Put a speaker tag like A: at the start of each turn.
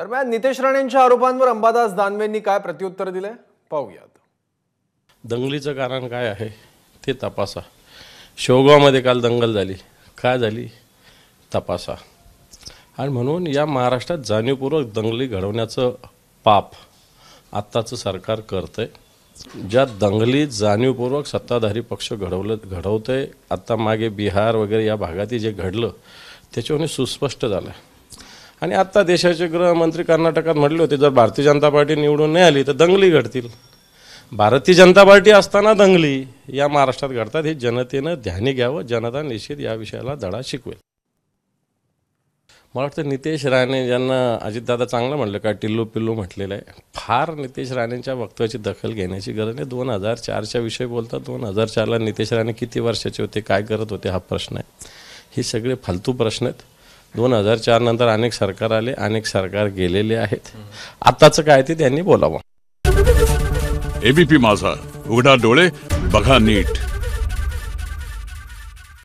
A: दरम्यान नितेश राणेंच्या आरोपांवर अंबादास दानवेंनी काय प्रत्युत्तर दिले पाहूयात दंगलीचं कारण काय आहे ते तपासा शेवगावमध्ये काल दंगल झाली काय झाली तपासा आणि म्हणून या महाराष्ट्रात जाणीवपूर्वक दंगली घडवण्याचं पाप आत्ताचं सरकार करतं आहे ज्या दंगली जाणीवपूर्वक सत्ताधारी पक्ष घडवलं घडवतंय आहे आत्ता मागे बिहार वगैरे या भागातही जे घडलं त्याच्यावरून सुस्पष्ट झालं आहे आणि आत्ता देशाचे गृहमंत्री कर्नाटकात म्हटले होते जर भारतीय जनता पार्टी निवडून नाही आली तर दंगली घडतील भारतीय जनता पार्टी असताना दंगली या महाराष्ट्रात घडतात हे जनतेनं ध्यानी घ्यावं जनता निश्चित या विषयाला धडा शिकवेल मला वाटतं नितेश राणे ज्यांना अजितदादा चांगलं म्हटलं का टिल्लू पिल्लू म्हटलेलं आहे फार नितेश राणेंच्या वक्तव्याची दखल घेण्याची गरज नाही दोन हजार चारच्या विषयी बोलतात दोन हजार चारला नितेश राणे किती वर्षाचे होते काय करत होते हा प्रश्न आहे हे सगळे फालतू प्रश्न आहेत दोन हजार चार नंतर अनेक सरकार आले अनेक सरकार गेलेले आहेत आताच काय ते त्यांनी बोलावं एबीपी माझा उघडा डोळे बघा नीट